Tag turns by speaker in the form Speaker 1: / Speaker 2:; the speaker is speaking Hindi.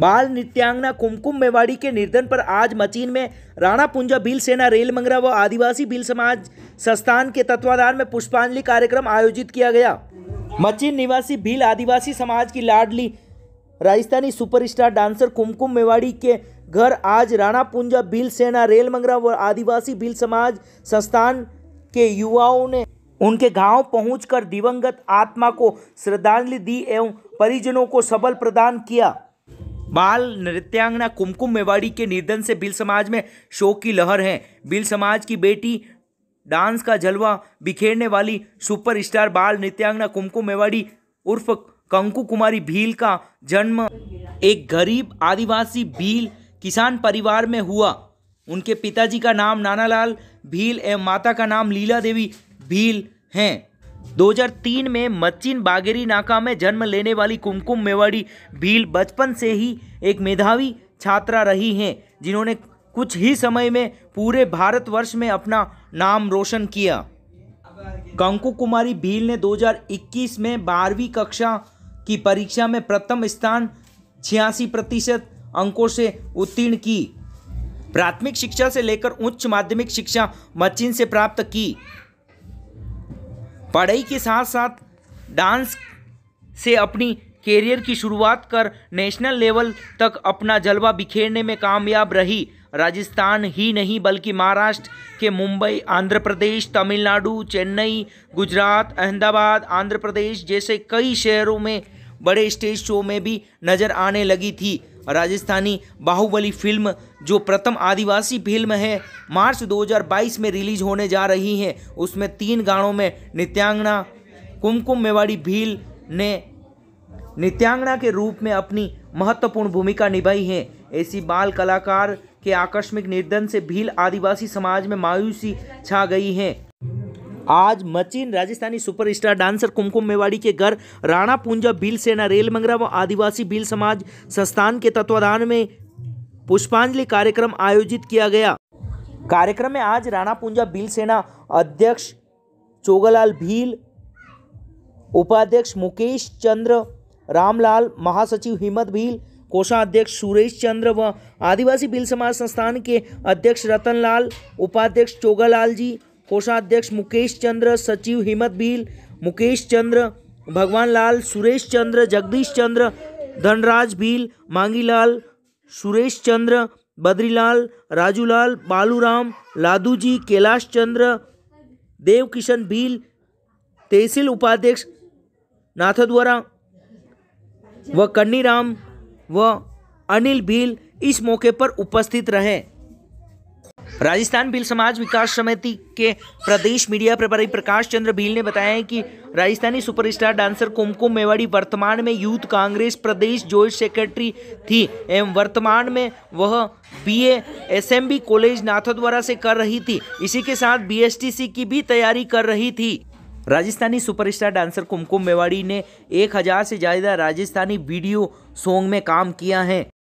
Speaker 1: बाल नृत्यांगना कुमकुम मेवाड़ी के निर्धन पर आज मचीन में राणा पुंजा भील सेना रेल मंगरा व आदिवासी भील समाज संस्थान के तत्वाधार में पुष्पांजलि कार्यक्रम आयोजित किया गया मचीन निवासी भील आदिवासी समाज की लाडली राजस्थानी सुपरस्टार डांसर कुमकुम मेवाड़ी के घर आज राणा पुंजा भील सेना रेल मंगरा व आदिवासी भील समाज संस्थान के युवाओं ने उनके गांव पहुंचकर दिवंगत आत्मा को श्रद्धांजलि दी एवं परिजनों को सबल प्रदान किया बाल नृत्यांगना कुमकुम मेवाड़ी के निधन से बिल समाज में शोक की लहर है बिल समाज की बेटी डांस का जलवा बिखेरने वाली सुपरस्टार बाल नृत्यांगना कुमकुम मेवाड़ी उर्फ कंकु कुमारी भील का जन्म एक गरीब आदिवासी भील किसान परिवार में हुआ उनके पिताजी का नाम नानालाल भील एवं माता का नाम लीला देवी भील हैं 2003 में मच्चिन बागेरी नाका में जन्म लेने वाली कुमकुम मेवाड़ी भील बचपन से ही एक मेधावी छात्रा रही हैं जिन्होंने कुछ ही समय में पूरे भारतवर्ष में अपना नाम रोशन किया कंकु कुमारी भील ने 2021 में बारहवीं कक्षा की परीक्षा में प्रथम स्थान छियासी प्रतिशत अंकों से उत्तीर्ण की प्राथमिक शिक्षा से लेकर उच्च माध्यमिक शिक्षा मच्चिन से प्राप्त की पढ़ाई के साथ साथ डांस से अपनी कैरियर की शुरुआत कर नेशनल लेवल तक अपना जलवा बिखेरने में कामयाब रही राजस्थान ही नहीं बल्कि महाराष्ट्र के मुंबई आंध्र प्रदेश तमिलनाडु चेन्नई गुजरात अहमदाबाद आंध्र प्रदेश जैसे कई शहरों में बड़े स्टेज शो में भी नज़र आने लगी थी राजस्थानी बाहुबली फिल्म जो प्रथम आदिवासी फिल्म है मार्च 2022 में रिलीज होने जा रही है उसमें तीन गानों में नित्यांगना कुमकुम मेवाड़ी भील ने नित्यांगना के रूप में अपनी महत्वपूर्ण भूमिका निभाई है ऐसी बाल कलाकार के आकस्मिक निर्धन से भील आदिवासी समाज में मायूसी छा गई है आज मचिन राजस्थानी सुपरस्टार डांसर कुमकुम मेवाड़ी के घर राणा पूंजा भील सेना रेल मंगरा व आदिवासी भील समाज संस्थान के तत्वाधान में पुष्पांजलि कार्यक्रम आयोजित किया गया कार्यक्रम में आज राणा पूंजा भील सेना अध्यक्ष चोगालाल भील उपाध्यक्ष मुकेश चंद्र रामलाल महासचिव हिम्मत भील कोषाध्यक्ष सुरेश चंद्र व आदिवासी भील समाज संस्थान के अध्यक्ष रतनलाल उपाध्यक्ष चोगालाल जी कोषाध्यक्ष मुकेश चंद्र सचिव हिम्मत भील मुकेश चंद्र भगवान लाल सुरेश चंद्र जगदीश चंद्र धनराज भील मांगीलाल सुरेश चंद्र बद्रीलाल राजूलाल बालूराम लादू जी कैलाश चंद्र देवकिशन भील तहसील उपाध्यक्ष नाथद्वारा व कन्नीराम व अनिल भील इस मौके पर उपस्थित रहें राजस्थान भील समाज विकास समिति के प्रदेश मीडिया प्रभारी प्रकाश चंद्र भील ने बताया कि राजस्थानी सुपरस्टार डांसर कुमकुम मेवाड़ी वर्तमान में यूथ कांग्रेस प्रदेश जोइंट सेक्रेटरी थी एवं वर्तमान में वह बीए एसएमबी कॉलेज नाथद्वारा से कर रही थी इसी के साथ बीएसटीसी की भी तैयारी कर रही थी राजस्थानी सुपरस्टार डांसर कुमकुम मेवाड़ी ने एक हज़ार से ज़्यादा राजस्थानी वीडियो सॉन्ग में काम किया है